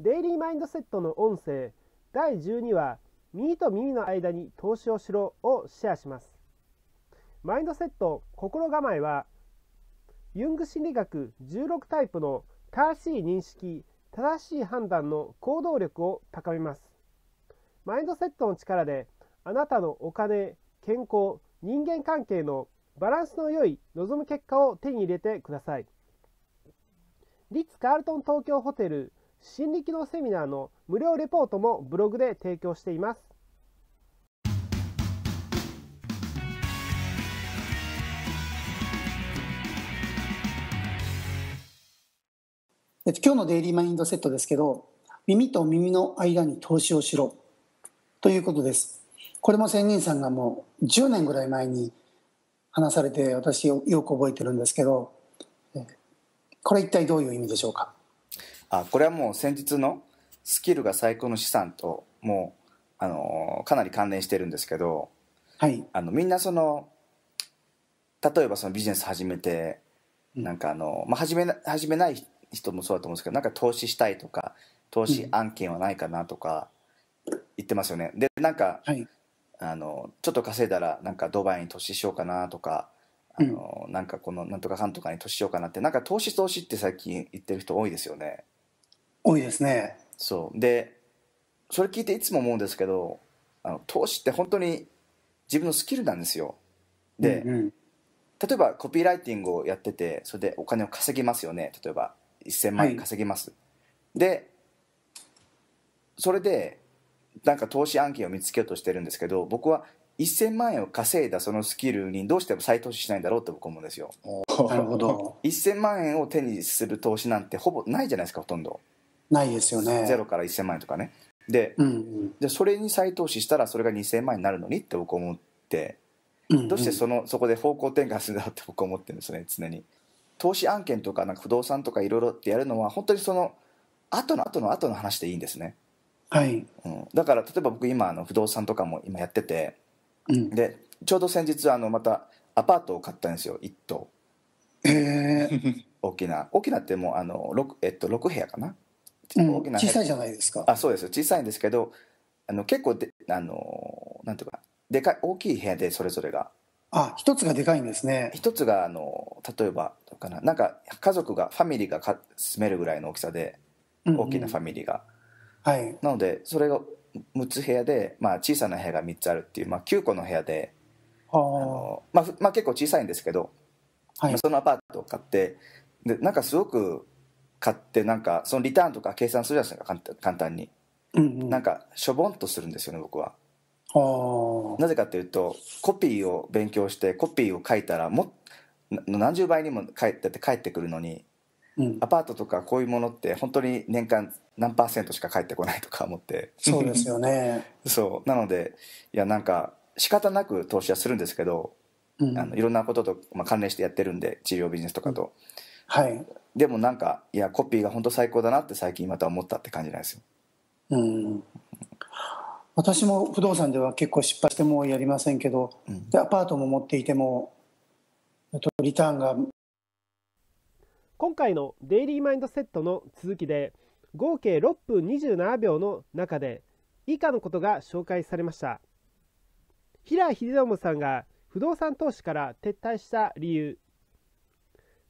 デイリーマインドセットの音声第12話耳と耳の間に投資をしろをシェアしますマインドセット心構えはユング心理学16タイプの正しい認識正しい判断の行動力を高めますマインドセットの力であなたのお金健康人間関係のバランスの良い望む結果を手に入れてくださいリッツ・カールトン東京ホテル心理機能セミナーの無料レポートもブログで提供しています。えっと、今日のデイリーマインドセットですけど耳と耳の間に投資をしろということですこれも仙人さんがもう10年ぐらい前に話されて私よく覚えてるんですけどこれ一体どういう意味でしょうかあこれはもう先日のスキルが最高の資産ともうあのかなり関連してるんですけど、はい、あのみんなその例えばそのビジネス始めてなんかあの、まあ、始め始めない人もそうだと思うんですけどなんか投資したいとか投資案件はないかなとか言ってますよね。でなんか、はい、あのちょっと稼いだらなんかドバイに投資しようかなとか。あの、うん、なんかこのなんとかかんとかに投資しようかなってなんか投資投資って最近言ってる人多いですよね。多いですねそうでそれ聞いていつも思うんですけどあの投資って本当に自分のスキルなんですよで、うんうん、例えばコピーライティングをやっててそれでお金を稼ぎますよね例えば1000万円稼ぎます、はい、でそれでなんか投資案件を見つけようとしてるんですけど僕は1000万円を稼いだそのスキルにどうしても再投資しないんだろうって僕思うんですよなるほど1000万円を手にする投資なんてほぼないじゃないですかほとんどないですよねロから1000万円とかねでうんうん、でそれに再投資したらそれが2000万円になるのにって僕思って、うんうん、どうしてそのそこで方向転換するんだろうって僕思ってるんですね常に投資案件とかなんか不動産とかいろいろってやるのは本当にその後の後の後の話でいいんですねはい、うん、だから例えば僕今あの不動産とかも今やってて、うん、でちょうど先日あのまたアパートを買ったんですよ1棟へえー、大きな大きなってもうあの 6,、えっと、6部屋かな大きな、うん、小さいじゃないですかあそうです小さいんですけどあの結構であのなんていうかでかい大きい部屋でそれぞれがあ一つがでかいんですね一つがあの例えばかななんか家族がファミリーがか住めるぐらいの大きさで大きなファミリーが、うんうん、はい、なのでそれが6つ部屋で、まあ、小さな部屋が3つあるっていう、まあ、9個の部屋であの、まあまあ、結構小さいんですけど、はい、そのアパートを買ってでなんかすごく買ってなんかそのリターンとか計算するじゃないですか簡単に、うんうん、なんかしょぼんとするんですよね僕はなぜかというとコピーを勉強してコピーを書いたらも何十倍にも返って帰ってくるのに、うん、アパートとかこういうものって本当に年間何パーセントしか返ってこないとか思ってそうですよね そうなのでいやなんか仕方なく投資はするんですけど、うん、あのいろんなことと、まあ、関連してやってるんで治療ビジネスとかと、うん、はいでもなんかいやコピーが本当最高だなって最近また思ったって感じなんですよ。うん私も不動産では結構失敗してもやりませんけど、うん、でアパートも持っていてもリターンが今回のデイリーマインドセットの続きで合計6分27秒の中で以下のことが紹介されました平秀信さんが不動産投資から撤退した理由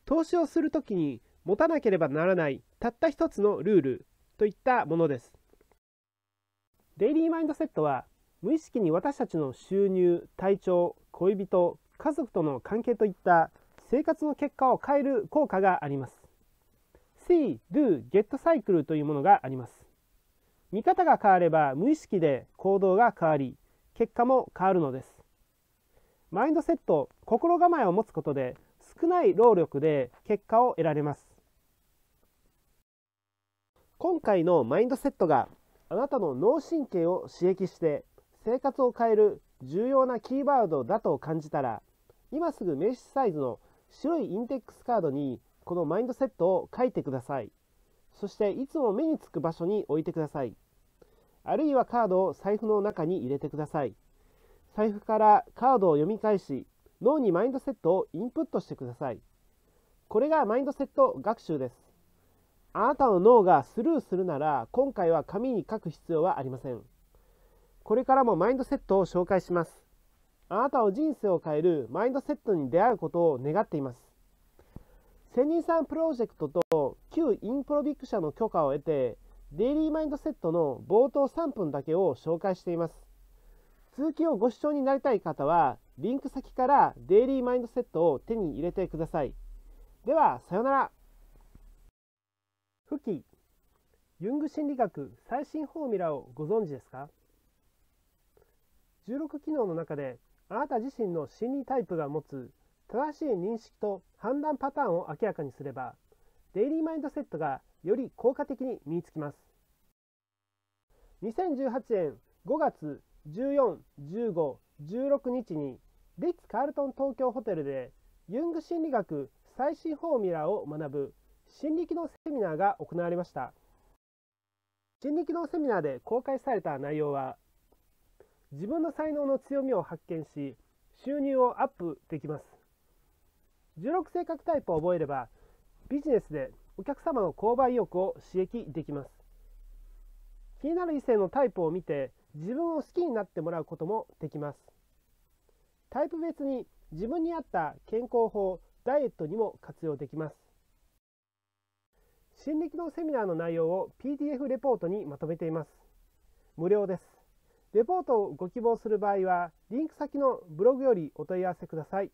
投資をするきに持たなければならないたった一つのルールといったものです。デイリーマインドセットは無意識に私たちの収入体調恋人家族との関係といった生活の結果を変える効果があります。See, Do, Get サイクルというものがあります。見方が変われば無意識で行動が変わり結果も変わるのです。マインドセット心構えを持つことで少ない労力で結果を得られます。今回のマインドセットがあなたの脳神経を刺激して生活を変える重要なキーワードだと感じたら今すぐ名刺サイズの白いインデックスカードにこのマインドセットを書いてくださいそしていつも目につく場所に置いてくださいあるいはカードを財布の中に入れてください財布からカードを読み返し脳にマインドセットをインプットしてくださいこれがマインドセット学習ですあなたの脳がスルーするなら今回は紙に書く必要はありませんこれからもマインドセットを紹介しますあなたの人生を変えるマインドセットに出会うことを願っています千人さんプロジェクトと旧インプロビック社の許可を得てデイリーマインドセットの冒頭3分だけを紹介しています続きをご視聴になりたい方はリンク先からデイリーマインドセットを手に入れてくださいではさようならフキユング心理学最新フォーミュラをご存知ですか16機能の中であなた自身の心理タイプが持つ正しい認識と判断パターンを明らかにすればデイリーマインドセットがより効果的に身につきます2018年5月141516日にリッツ・カールトン東京ホテルでユング心理学最新フォーミュラを学ぶ心理機能セミナーが行われました心理機能セミナーで公開された内容は自分の才能の強みを発見し収入をアップできます16性格タイプを覚えればビジネスでお客様の購買意欲を刺激できます気になる異性のタイプを見て自分を好きになってもらうこともできますタイプ別に自分に合った健康法ダイエットにも活用できます心理機能セミナーの内容を PDF レポートにまとめています無料ですレポートをご希望する場合はリンク先のブログよりお問い合わせください